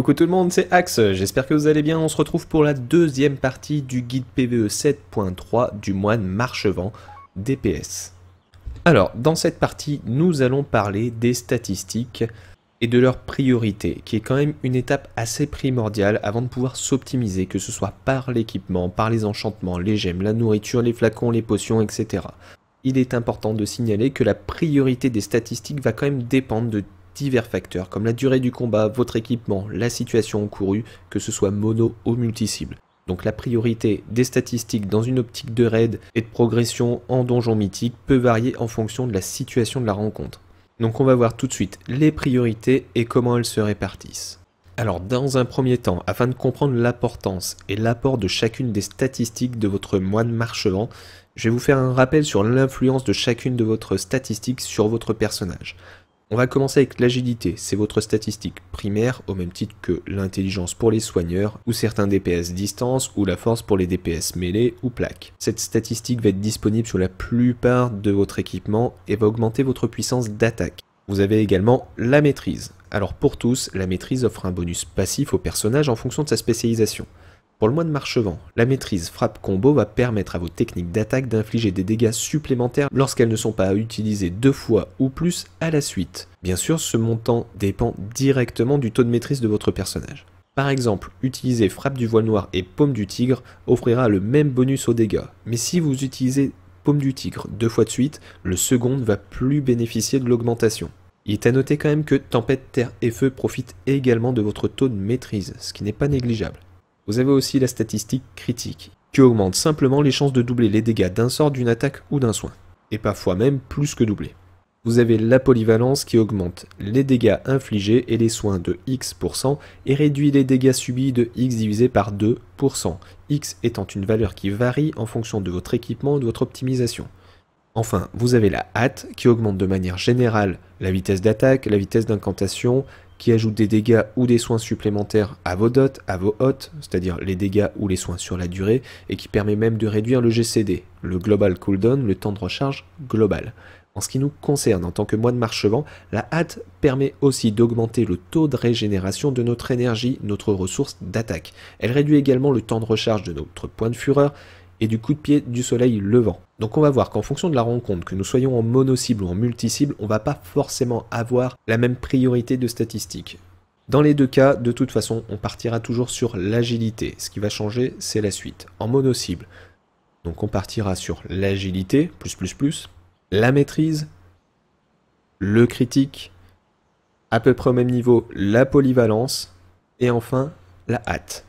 coucou tout le monde, c'est Axe, j'espère que vous allez bien, on se retrouve pour la deuxième partie du guide PVE 7.3 du moine marchevent DPS. Alors, dans cette partie, nous allons parler des statistiques et de leurs priorités, qui est quand même une étape assez primordiale avant de pouvoir s'optimiser, que ce soit par l'équipement, par les enchantements, les gemmes, la nourriture, les flacons, les potions, etc. Il est important de signaler que la priorité des statistiques va quand même dépendre de divers facteurs comme la durée du combat, votre équipement, la situation encourue, que ce soit mono ou multi Donc la priorité des statistiques dans une optique de raid et de progression en donjon mythique peut varier en fonction de la situation de la rencontre. Donc on va voir tout de suite les priorités et comment elles se répartissent. Alors dans un premier temps, afin de comprendre l'importance et l'apport de chacune des statistiques de votre moine vent, je vais vous faire un rappel sur l'influence de chacune de votre statistiques sur votre personnage. On va commencer avec l'agilité, c'est votre statistique primaire au même titre que l'intelligence pour les soigneurs ou certains DPS distance ou la force pour les DPS mêlés ou plaques. Cette statistique va être disponible sur la plupart de votre équipement et va augmenter votre puissance d'attaque. Vous avez également la maîtrise. Alors pour tous, la maîtrise offre un bonus passif au personnage en fonction de sa spécialisation. Pour le marche-vent, la maîtrise frappe combo va permettre à vos techniques d'attaque d'infliger des dégâts supplémentaires lorsqu'elles ne sont pas utilisées deux fois ou plus à la suite. Bien sûr, ce montant dépend directement du taux de maîtrise de votre personnage. Par exemple, utiliser frappe du voile noir et paume du tigre offrira le même bonus aux dégâts, mais si vous utilisez paume du tigre deux fois de suite, le second ne va plus bénéficier de l'augmentation. Il est à noter quand même que tempête, terre et feu profitent également de votre taux de maîtrise, ce qui n'est pas négligeable. Vous avez aussi la statistique critique, qui augmente simplement les chances de doubler les dégâts d'un sort, d'une attaque ou d'un soin, et parfois même plus que doubler. Vous avez la polyvalence qui augmente les dégâts infligés et les soins de x% et réduit les dégâts subis de x divisé par 2%, x étant une valeur qui varie en fonction de votre équipement et de votre optimisation. Enfin, vous avez la hâte qui augmente de manière générale la vitesse d'attaque, la vitesse d'incantation, qui ajoute des dégâts ou des soins supplémentaires à vos dots, à vos hôtes, c'est-à-dire les dégâts ou les soins sur la durée, et qui permet même de réduire le GCD, le global cooldown, le temps de recharge global. En ce qui nous concerne en tant que moine vent la hâte permet aussi d'augmenter le taux de régénération de notre énergie, notre ressource d'attaque. Elle réduit également le temps de recharge de notre point de fureur et du coup de pied du soleil levant. Donc on va voir qu'en fonction de la rencontre, que nous soyons en mono-cible ou en multi-cible, on va pas forcément avoir la même priorité de statistique. Dans les deux cas, de toute façon, on partira toujours sur l'agilité. Ce qui va changer, c'est la suite. En mono-cible, donc on partira sur l'agilité, plus plus plus, la maîtrise, le critique, à peu près au même niveau la polyvalence, et enfin la hâte.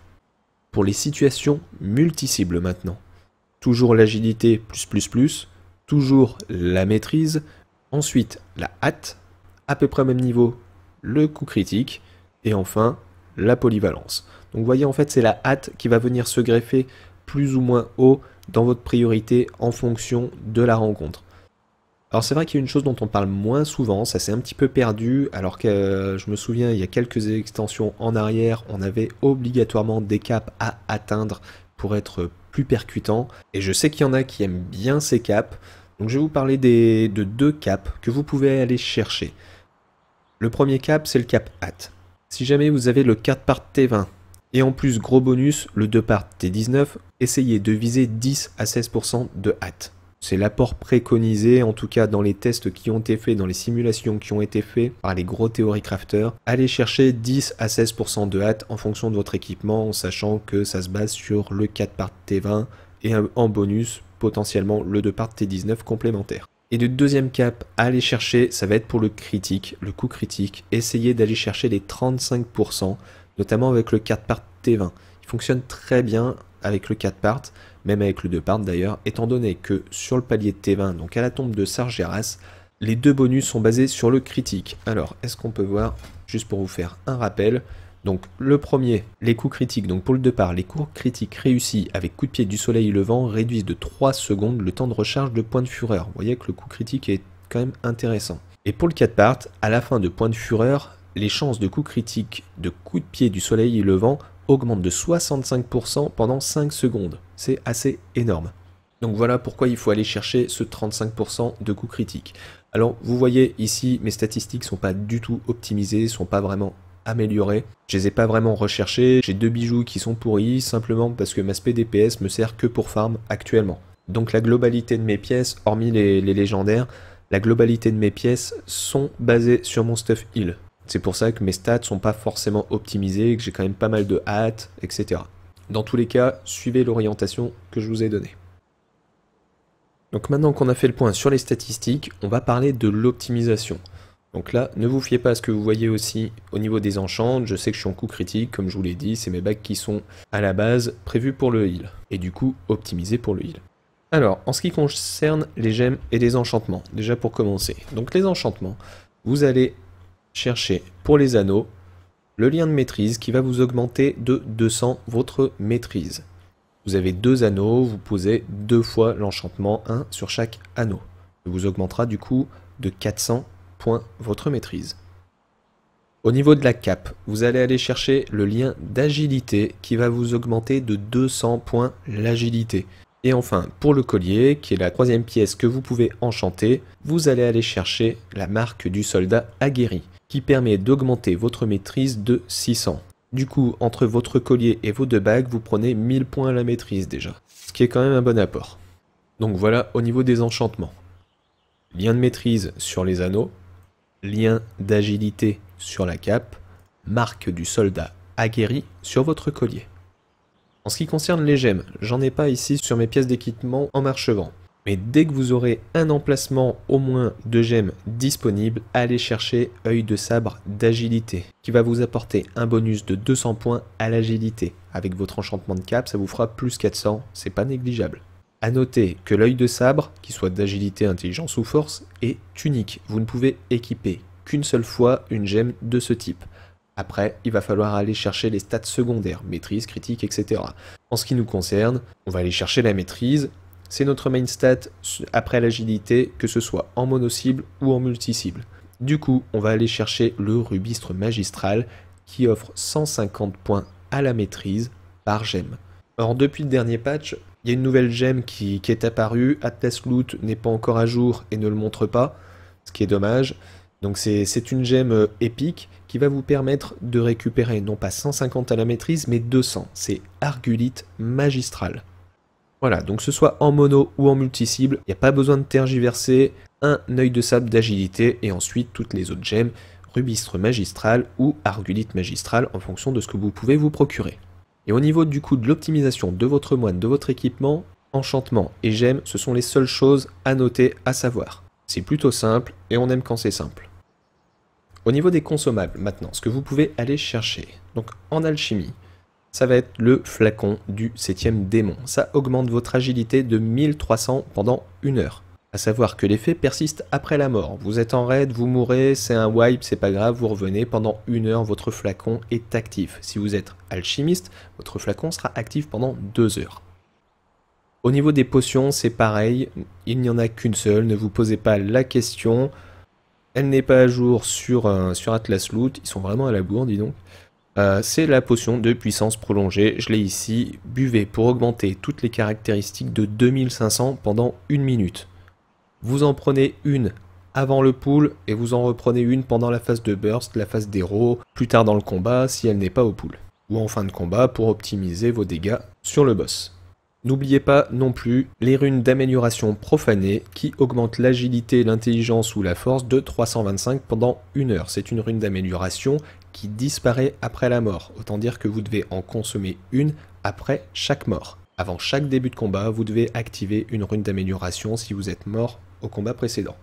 Pour les situations multi-cibles maintenant, toujours l'agilité plus plus plus, toujours la maîtrise, ensuite la hâte, à peu près au même niveau le coup critique, et enfin la polyvalence. Donc vous voyez en fait c'est la hâte qui va venir se greffer plus ou moins haut dans votre priorité en fonction de la rencontre. Alors c'est vrai qu'il y a une chose dont on parle moins souvent, ça s'est un petit peu perdu, alors que euh, je me souviens il y a quelques extensions en arrière, on avait obligatoirement des caps à atteindre pour être plus percutant. Et je sais qu'il y en a qui aiment bien ces caps. Donc je vais vous parler de deux caps que vous pouvez aller chercher. Le premier cap, c'est le cap HAT. Si jamais vous avez le 4 par T20 et en plus gros bonus le 2 part T19, essayez de viser 10 à 16% de HAT. C'est l'apport préconisé, en tout cas dans les tests qui ont été faits, dans les simulations qui ont été faits par les gros théories crafters. Allez chercher 10 à 16% de hâte en fonction de votre équipement, en sachant que ça se base sur le 4 par T20 et en bonus potentiellement le 2 part T19 complémentaire. Et du deuxième cap à aller chercher, ça va être pour le critique, le coût critique. Essayez d'aller chercher les 35%, notamment avec le 4 part T20. Il fonctionne très bien avec le 4 part même avec le Depart d'ailleurs, étant donné que sur le palier de T20, donc à la tombe de Sargeras, les deux bonus sont basés sur le critique. Alors, est-ce qu'on peut voir, juste pour vous faire un rappel, donc le premier, les coups critiques. Donc pour le part, les coups critiques réussis avec coup de pied du soleil levant réduisent de 3 secondes le temps de recharge de points de fureur. Vous voyez que le coup critique est quand même intéressant. Et pour le 4 part, à la fin de points de fureur, les chances de coups Critiques de coup de pied du soleil levant augmente de 65% pendant 5 secondes. C'est assez énorme. Donc voilà pourquoi il faut aller chercher ce 35% de coût critique. Alors vous voyez ici, mes statistiques sont pas du tout optimisées, sont pas vraiment améliorées. Je les ai pas vraiment recherchées, j'ai deux bijoux qui sont pourris simplement parce que ma spdps DPS me sert que pour farm actuellement. Donc la globalité de mes pièces, hormis les, les légendaires, la globalité de mes pièces sont basées sur mon stuff heal. C'est pour ça que mes stats sont pas forcément optimisées, que j'ai quand même pas mal de hâte, etc. Dans tous les cas, suivez l'orientation que je vous ai donnée. Donc maintenant qu'on a fait le point sur les statistiques, on va parler de l'optimisation. Donc là, ne vous fiez pas à ce que vous voyez aussi au niveau des enchantes. Je sais que je suis en coup critique, comme je vous l'ai dit, c'est mes bacs qui sont à la base prévus pour le heal. Et du coup, optimisés pour le heal. Alors, en ce qui concerne les gemmes et les enchantements, déjà pour commencer. Donc les enchantements, vous allez cherchez pour les anneaux le lien de maîtrise qui va vous augmenter de 200 votre maîtrise. Vous avez deux anneaux, vous posez deux fois l'enchantement, un sur chaque anneau. Ça vous augmentera du coup de 400 points votre maîtrise. Au niveau de la cape, vous allez aller chercher le lien d'agilité qui va vous augmenter de 200 points l'agilité. Et enfin, pour le collier, qui est la troisième pièce que vous pouvez enchanter, vous allez aller chercher la marque du soldat aguerri, qui permet d'augmenter votre maîtrise de 600. Du coup, entre votre collier et vos deux bagues, vous prenez 1000 points à la maîtrise déjà, ce qui est quand même un bon apport. Donc voilà au niveau des enchantements. Lien de maîtrise sur les anneaux, lien d'agilité sur la cape, marque du soldat aguerri sur votre collier. En ce qui concerne les gemmes, j'en ai pas ici sur mes pièces d'équipement en marchevant. Mais dès que vous aurez un emplacement au moins de gemmes disponible, allez chercher œil de sabre d'agilité, qui va vous apporter un bonus de 200 points à l'agilité. Avec votre enchantement de cap, ça vous fera plus 400, c'est pas négligeable. A noter que l'œil de sabre, qu'il soit d'agilité, intelligence ou force, est unique. Vous ne pouvez équiper qu'une seule fois une gemme de ce type. Après, il va falloir aller chercher les stats secondaires, maîtrise, critique, etc. En ce qui nous concerne, on va aller chercher la maîtrise, c'est notre main stat après l'agilité, que ce soit en mono-cible ou en multi-cible. Du coup, on va aller chercher le rubistre magistral qui offre 150 points à la maîtrise par gemme. Or, depuis le dernier patch, il y a une nouvelle gemme qui, qui est apparue, Atlas Loot n'est pas encore à jour et ne le montre pas, ce qui est dommage. Donc c'est une gemme euh, épique qui va vous permettre de récupérer non pas 150 à la maîtrise, mais 200. C'est Argulite magistral. Voilà, donc ce soit en mono ou en multi-cible, il n'y a pas besoin de tergiverser, un œil de sable d'agilité et ensuite toutes les autres gemmes, rubistre magistral ou argulite magistral en fonction de ce que vous pouvez vous procurer. Et au niveau du coup de l'optimisation de votre moine, de votre équipement, enchantement et gemmes, ce sont les seules choses à noter, à savoir. C'est plutôt simple et on aime quand c'est simple. Au niveau des consommables, maintenant, ce que vous pouvez aller chercher, donc en alchimie, ça va être le flacon du septième démon. Ça augmente votre agilité de 1300 pendant une heure. A savoir que l'effet persiste après la mort. Vous êtes en raid, vous mourrez, c'est un wipe, c'est pas grave, vous revenez, pendant une heure votre flacon est actif. Si vous êtes alchimiste, votre flacon sera actif pendant deux heures. Au niveau des potions, c'est pareil, il n'y en a qu'une seule, ne vous posez pas la question. Elle n'est pas à jour sur, euh, sur Atlas Loot. Ils sont vraiment à la bourre, dis donc. Euh, c'est la potion de puissance prolongée. Je l'ai ici. Buvez pour augmenter toutes les caractéristiques de 2500 pendant une minute. Vous en prenez une avant le pool et vous en reprenez une pendant la phase de burst, la phase d'héros, plus tard dans le combat si elle n'est pas au pool. Ou en fin de combat pour optimiser vos dégâts sur le boss. N'oubliez pas non plus les runes d'amélioration profanées qui augmentent l'agilité, l'intelligence ou la force de 325 pendant une heure. C'est une rune d'amélioration qui disparaît après la mort, autant dire que vous devez en consommer une après chaque mort. Avant chaque début de combat, vous devez activer une rune d'amélioration si vous êtes mort au combat précédent.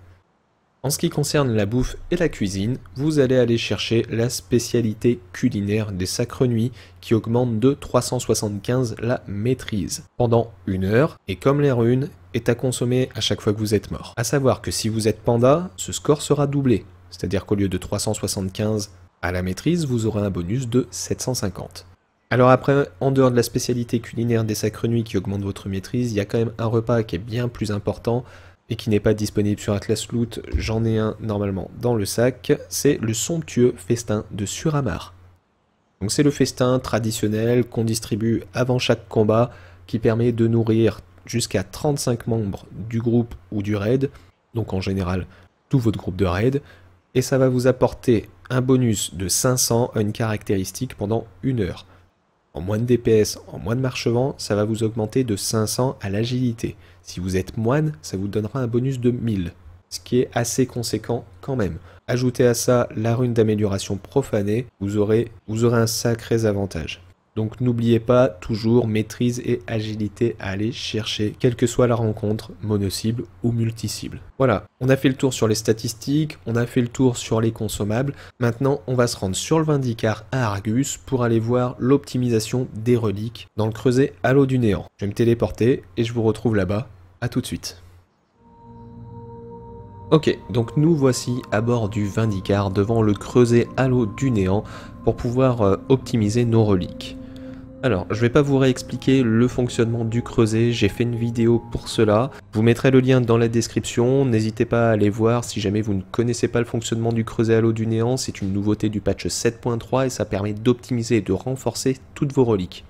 En ce qui concerne la bouffe et la cuisine, vous allez aller chercher la spécialité culinaire des Sacres Nuits qui augmente de 375 la maîtrise pendant une heure et comme les runes est à consommer à chaque fois que vous êtes mort. A savoir que si vous êtes panda, ce score sera doublé, c'est-à-dire qu'au lieu de 375 à la maîtrise, vous aurez un bonus de 750. Alors après, en dehors de la spécialité culinaire des Sacres Nuits qui augmente votre maîtrise, il y a quand même un repas qui est bien plus important, et qui n'est pas disponible sur Atlas Loot, j'en ai un normalement dans le sac, c'est le somptueux festin de Suramar. Donc c'est le festin traditionnel qu'on distribue avant chaque combat qui permet de nourrir jusqu'à 35 membres du groupe ou du raid, donc en général tout votre groupe de raid, et ça va vous apporter un bonus de 500 à une caractéristique pendant une heure. En moins de DPS, en moins de marche-vent, ça va vous augmenter de 500 à l'agilité. Si vous êtes moine, ça vous donnera un bonus de 1000, ce qui est assez conséquent quand même. Ajoutez à ça la rune d'amélioration profanée, vous aurez, vous aurez un sacré avantage. Donc n'oubliez pas toujours maîtrise et agilité à aller chercher, quelle que soit la rencontre, mono-cible ou multi-cible. Voilà, on a fait le tour sur les statistiques, on a fait le tour sur les consommables. Maintenant, on va se rendre sur le Vindicar à Argus pour aller voir l'optimisation des reliques dans le creuset à l'eau du néant. Je vais me téléporter et je vous retrouve là-bas. A tout de suite. Ok, donc nous voici à bord du Vindicar devant le creuset à l'eau du néant pour pouvoir euh, optimiser nos reliques. Alors, je vais pas vous réexpliquer le fonctionnement du creuset, j'ai fait une vidéo pour cela. vous mettrai le lien dans la description, n'hésitez pas à aller voir si jamais vous ne connaissez pas le fonctionnement du creuset à l'eau du néant, c'est une nouveauté du patch 7.3 et ça permet d'optimiser et de renforcer toutes vos reliques.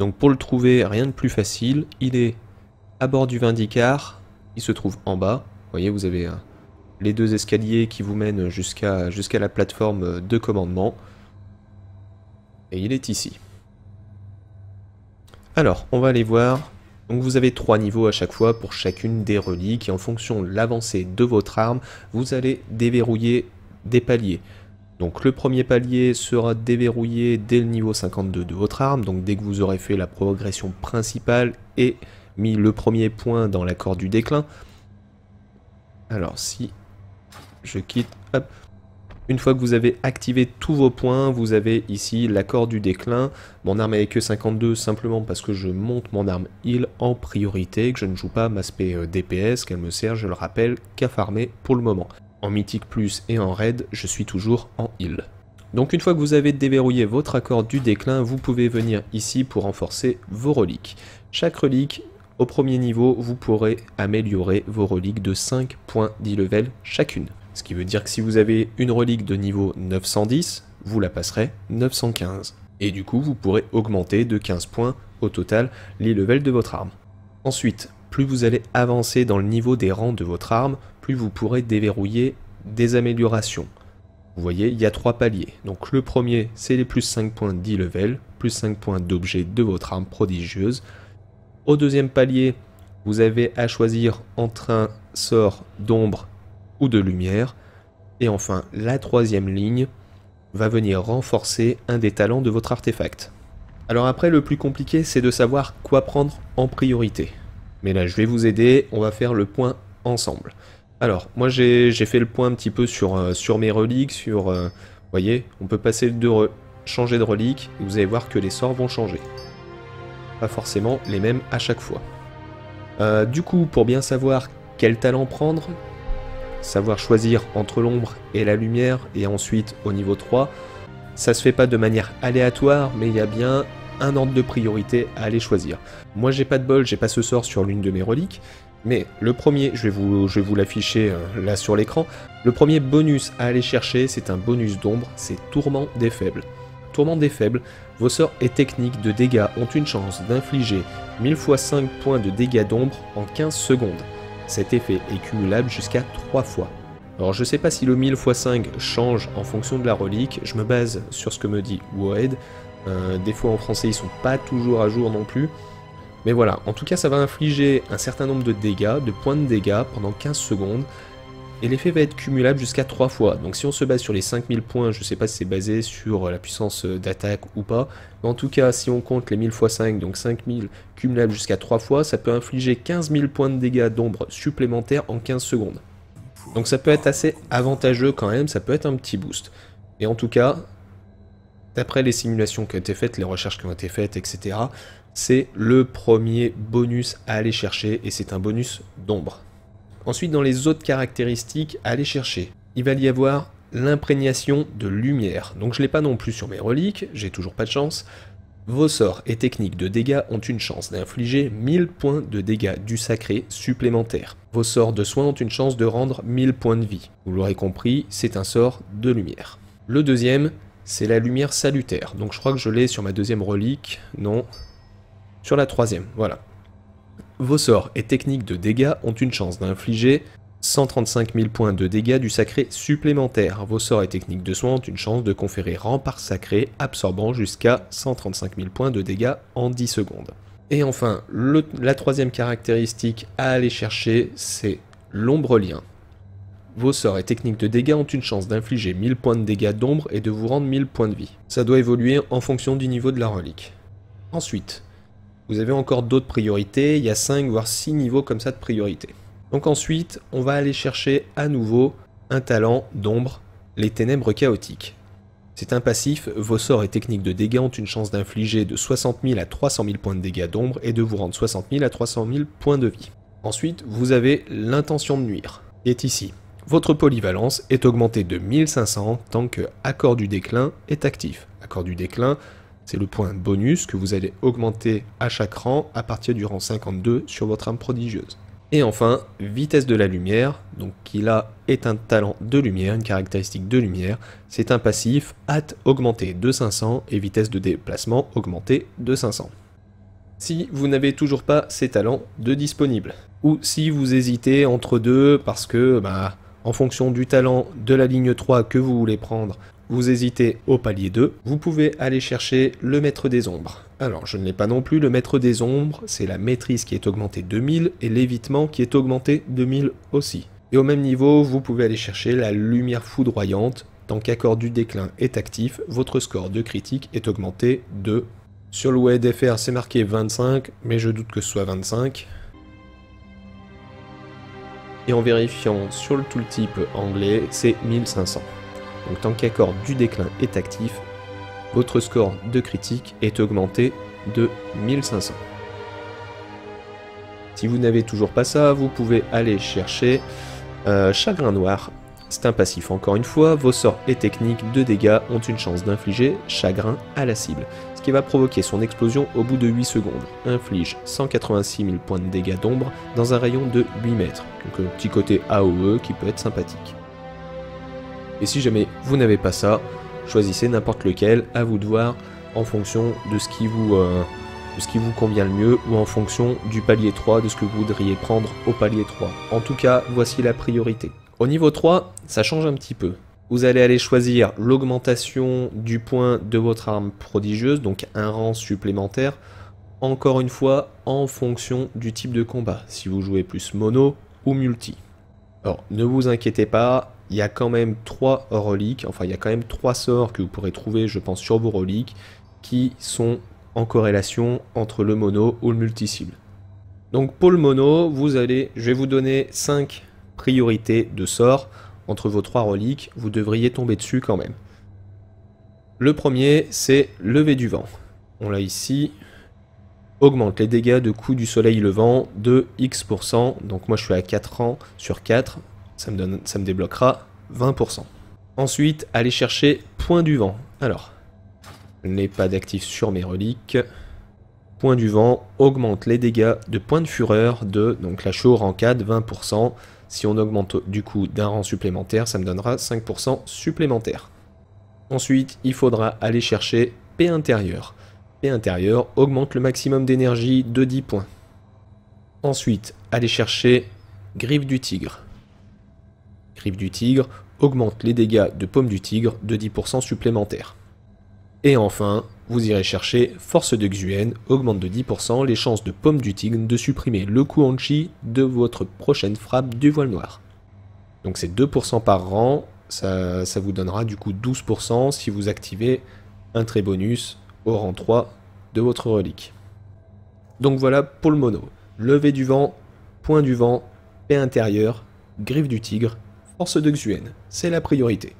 Donc pour le trouver, rien de plus facile, il est à bord du Vindicar, il se trouve en bas, vous voyez vous avez euh, les deux escaliers qui vous mènent jusqu'à la plateforme de commandement, et il est ici. Alors, on va aller voir. Donc vous avez trois niveaux à chaque fois pour chacune des reliques et en fonction de l'avancée de votre arme, vous allez déverrouiller des paliers. Donc le premier palier sera déverrouillé dès le niveau 52 de votre arme, donc dès que vous aurez fait la progression principale et mis le premier point dans l'accord du déclin. Alors si je quitte, une fois que vous avez activé tous vos points, vous avez ici l'accord du déclin. Mon arme est que 52 simplement parce que je monte mon arme heal en priorité, que je ne joue pas ma spé euh, DPS, qu'elle me sert, je le rappelle, qu'à farmer pour le moment. En mythique plus et en raid, je suis toujours en heal. Donc une fois que vous avez déverrouillé votre accord du déclin, vous pouvez venir ici pour renforcer vos reliques. Chaque relique, au premier niveau, vous pourrez améliorer vos reliques de 5 points d'e-level chacune. Ce qui veut dire que si vous avez une relique de niveau 910, vous la passerez 915. Et du coup, vous pourrez augmenter de 15 points au total les levels de votre arme. Ensuite, plus vous allez avancer dans le niveau des rangs de votre arme, plus vous pourrez déverrouiller des améliorations. Vous voyez, il y a trois paliers. Donc le premier, c'est les plus 5 points d'e level, plus 5 points d'objet de votre arme prodigieuse. Au deuxième palier, vous avez à choisir entre un sort d'ombre ou de lumière. Et enfin, la troisième ligne va venir renforcer un des talents de votre artefact. Alors après, le plus compliqué, c'est de savoir quoi prendre en priorité. Mais là, je vais vous aider, on va faire le point ensemble. Alors, moi j'ai fait le point un petit peu sur, euh, sur mes reliques, sur... Euh, voyez, on peut passer de changer de relique, vous allez voir que les sorts vont changer. Pas forcément les mêmes à chaque fois. Euh, du coup, pour bien savoir quel talent prendre, savoir choisir entre l'ombre et la lumière, et ensuite au niveau 3, ça se fait pas de manière aléatoire, mais il y a bien un ordre de priorité à aller choisir. Moi j'ai pas de bol, j'ai pas ce sort sur l'une de mes reliques, mais le premier, je vais vous, vous l'afficher euh, là sur l'écran, le premier bonus à aller chercher, c'est un bonus d'ombre, c'est Tourment des Faibles. Tourment des Faibles, vos sorts et techniques de dégâts ont une chance d'infliger 1000 fois 5 points de dégâts d'ombre en 15 secondes. Cet effet est cumulable jusqu'à 3 fois. Alors je sais pas si le 1000 x 5 change en fonction de la relique, je me base sur ce que me dit Woed. Euh, des fois en français ils sont pas toujours à jour non plus. Mais voilà, en tout cas ça va infliger un certain nombre de dégâts, de points de dégâts pendant 15 secondes, et l'effet va être cumulable jusqu'à 3 fois. Donc si on se base sur les 5000 points, je ne sais pas si c'est basé sur euh, la puissance euh, d'attaque ou pas, mais en tout cas si on compte les 1000 x 5, donc 5000 cumulables jusqu'à 3 fois, ça peut infliger 15 000 points de dégâts d'ombre supplémentaires en 15 secondes. Donc ça peut être assez avantageux quand même, ça peut être un petit boost. Et en tout cas, d'après les simulations qui ont été faites, les recherches qui ont été faites, etc., c'est le premier bonus à aller chercher et c'est un bonus d'ombre. Ensuite, dans les autres caractéristiques, allez chercher. Il va y avoir l'imprégnation de lumière. Donc je ne l'ai pas non plus sur mes reliques, j'ai toujours pas de chance. Vos sorts et techniques de dégâts ont une chance d'infliger 1000 points de dégâts du sacré supplémentaires. Vos sorts de soins ont une chance de rendre 1000 points de vie. Vous l'aurez compris, c'est un sort de lumière. Le deuxième, c'est la lumière salutaire. Donc je crois que je l'ai sur ma deuxième relique. Non. Sur la troisième, voilà. Vos sorts et techniques de dégâts ont une chance d'infliger 135 000 points de dégâts du sacré supplémentaire. Vos sorts et techniques de soins ont une chance de conférer rempart sacré absorbant jusqu'à 135 000 points de dégâts en 10 secondes. Et enfin, la troisième caractéristique à aller chercher, c'est l'ombre lien. Vos sorts et techniques de dégâts ont une chance d'infliger 1000 points de dégâts d'ombre et de vous rendre 1000 points de vie. Ça doit évoluer en fonction du niveau de la relique. Ensuite, vous avez encore d'autres priorités, il y a 5 voire 6 niveaux comme ça de priorité. Donc ensuite, on va aller chercher à nouveau un talent d'ombre, les ténèbres chaotiques. C'est un passif, vos sorts et techniques de dégâts ont une chance d'infliger de 60 000 à 300 000 points de dégâts d'ombre et de vous rendre 60 000 à 300 000 points de vie. Ensuite, vous avez l'intention de nuire, qui est ici. Votre polyvalence est augmentée de 1500 tant que Accord du déclin est actif. Accord du déclin, c'est le point bonus que vous allez augmenter à chaque rang à partir du rang 52 sur votre arme prodigieuse. Et enfin, vitesse de la lumière, donc qui là est un talent de lumière, une caractéristique de lumière, c'est un passif, hâte augmentée de 500 et vitesse de déplacement augmentée de 500. Si vous n'avez toujours pas ces talents de disponibles, ou si vous hésitez entre deux parce que, bah, en fonction du talent de la ligne 3 que vous voulez prendre, vous hésitez au palier 2, vous pouvez aller chercher le maître des ombres. Alors, je ne l'ai pas non plus, le maître des ombres, c'est la maîtrise qui est augmentée 2000 et l'évitement qui est augmenté 2000 aussi. Et au même niveau, vous pouvez aller chercher la lumière foudroyante. Tant qu'accord du déclin est actif, votre score de critique est augmenté de... Sur le web c'est marqué 25, mais je doute que ce soit 25. Et en vérifiant sur le tooltip anglais, c'est 1500. Donc tant qu'accord du déclin est actif, votre score de critique est augmenté de 1500. Si vous n'avez toujours pas ça, vous pouvez aller chercher euh, Chagrin Noir. C'est un passif encore une fois, vos sorts et techniques de dégâts ont une chance d'infliger chagrin à la cible, ce qui va provoquer son explosion au bout de 8 secondes. Inflige 186 000 points de dégâts d'ombre dans un rayon de 8 mètres, donc un euh, petit côté AOE qui peut être sympathique. Et si jamais vous n'avez pas ça, choisissez n'importe lequel, à vous de voir, en fonction de ce qui vous, euh, ce qui vous convient le mieux, ou en fonction du palier 3, de ce que vous voudriez prendre au palier 3. En tout cas, voici la priorité. Au niveau 3, ça change un petit peu. Vous allez aller choisir l'augmentation du point de votre arme prodigieuse, donc un rang supplémentaire, encore une fois en fonction du type de combat, si vous jouez plus mono ou multi. Alors ne vous inquiétez pas, il y a quand même trois reliques, enfin il y a quand même trois sorts que vous pourrez trouver, je pense, sur vos reliques, qui sont en corrélation entre le mono ou le multi-cible. Donc pour le mono, vous allez, je vais vous donner 5 priorités de sorts entre vos trois reliques, vous devriez tomber dessus quand même. Le premier, c'est lever du vent. On l'a ici. Augmente les dégâts de coup du soleil levant de X%. Donc moi je suis à 4 ans sur 4. Ça me, donne, ça me débloquera 20%. Ensuite, aller chercher Point du Vent. Alors, je n'ai pas d'actif sur mes reliques. Point du Vent augmente les dégâts de Point de Fureur de, donc la chaux en 20%. Si on augmente du coup d'un rang supplémentaire, ça me donnera 5% supplémentaire. Ensuite, il faudra aller chercher P intérieur. P intérieur augmente le maximum d'énergie de 10 points. Ensuite, aller chercher Griffe du Tigre. « Griffe du tigre augmente les dégâts de pomme du tigre de 10% supplémentaires. Et enfin, vous irez chercher Force de Xuen augmente de 10% les chances de paume du tigre de supprimer le Kuanchi de votre prochaine frappe du voile noir. Donc c'est 2% par rang, ça, ça, vous donnera du coup 12% si vous activez un trait bonus au rang 3 de votre relique. Donc voilà pour le mono. Levé du vent, point du vent, paix intérieure, griffe du tigre force de Xuen, c'est la priorité.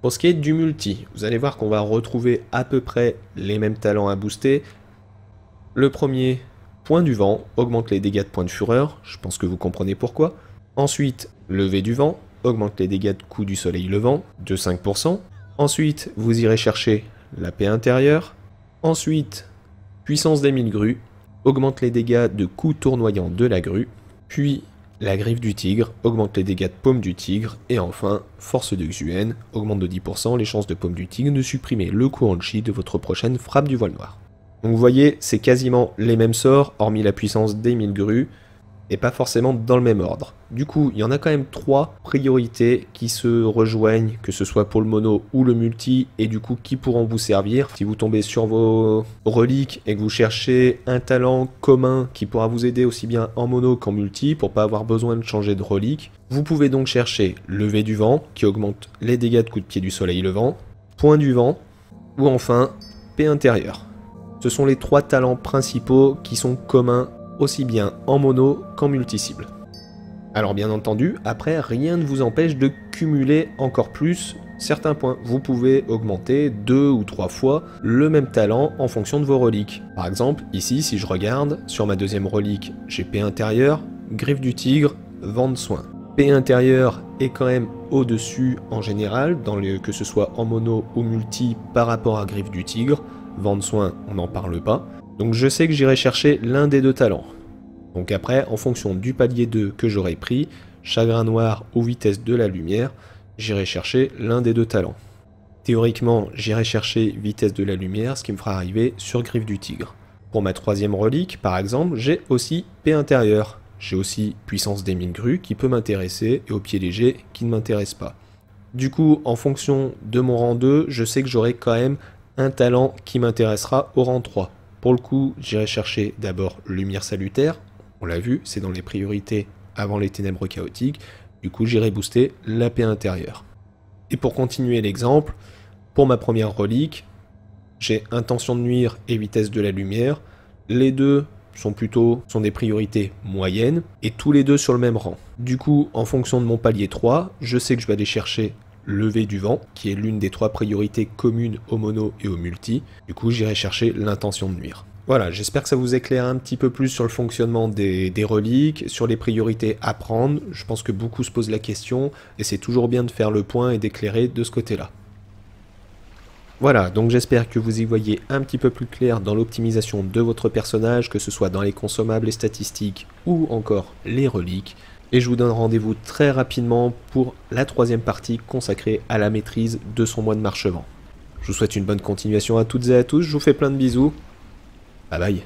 Pour ce qui est du multi, vous allez voir qu'on va retrouver à peu près les mêmes talents à booster. Le premier, point du vent, augmente les dégâts de points de fureur, je pense que vous comprenez pourquoi. Ensuite, lever du vent, augmente les dégâts de coup du soleil levant de 5%. Ensuite, vous irez chercher la paix intérieure. Ensuite, puissance des mille grues, augmente les dégâts de coup tournoyant de la grue. Puis, la griffe du tigre augmente les dégâts de paume du tigre et enfin, force de Xuen augmente de 10% les chances de paume du tigre de supprimer le Ko-On-Chi de votre prochaine frappe du voile noir. Donc vous voyez, c'est quasiment les mêmes sorts, hormis la puissance des 1000 grues, et pas forcément dans le même ordre. Du coup, il y en a quand même trois priorités qui se rejoignent, que ce soit pour le mono ou le multi, et du coup qui pourront vous servir. Si vous tombez sur vos reliques et que vous cherchez un talent commun qui pourra vous aider aussi bien en mono qu'en multi pour pas avoir besoin de changer de relique, vous pouvez donc chercher lever du vent qui augmente les dégâts de coup de pied du soleil levant, point du vent, ou enfin paix intérieure. Ce sont les trois talents principaux qui sont communs aussi bien en mono qu'en multi-cible. Alors bien entendu, après, rien ne vous empêche de cumuler encore plus certains points. Vous pouvez augmenter deux ou trois fois le même talent en fonction de vos reliques. Par exemple, ici, si je regarde, sur ma deuxième relique, j'ai P intérieur, griffe du tigre, vent de soin. P intérieur est quand même au-dessus en général, dans le que ce soit en mono ou multi par rapport à griffe du tigre. Vent de soin, on n'en parle pas. Donc je sais que j'irai chercher l'un des deux talents. Donc après, en fonction du palier 2 que j'aurai pris, chagrin noir ou vitesse de la lumière, j'irai chercher l'un des deux talents. Théoriquement, j'irai chercher vitesse de la lumière, ce qui me fera arriver sur griffe du tigre. Pour ma troisième relique, par exemple, j'ai aussi paix intérieure. J'ai aussi puissance des mines grues qui peut m'intéresser et au pied léger qui ne m'intéresse pas. Du coup, en fonction de mon rang 2, je sais que j'aurai quand même un talent qui m'intéressera au rang 3. Pour le coup, j'irai chercher d'abord lumière salutaire. On l'a vu, c'est dans les priorités avant les ténèbres chaotiques. Du coup, j'irai booster la paix intérieure. Et pour continuer l'exemple, pour ma première relique, j'ai intention de nuire et vitesse de la lumière. Les deux sont plutôt sont des priorités moyennes et tous les deux sur le même rang. Du coup, en fonction de mon palier 3, je sais que je vais aller chercher lever du vent, qui est l'une des trois priorités communes au mono et au multi. Du coup, j'irai chercher l'intention de nuire. Voilà, j'espère que ça vous éclaire un petit peu plus sur le fonctionnement des, des, reliques, sur les priorités à prendre. Je pense que beaucoup se posent la question, et c'est toujours bien de faire le point et d'éclairer de ce côté-là. Voilà, donc j'espère que vous y voyez un petit peu plus clair dans l'optimisation de votre personnage, que ce soit dans les consommables et statistiques ou encore les reliques. Et je vous donne rendez-vous très rapidement pour la troisième partie consacrée à la maîtrise de son mois de marche vent. Je vous souhaite une bonne continuation à toutes et à tous, je vous fais plein de bisous. Bye bye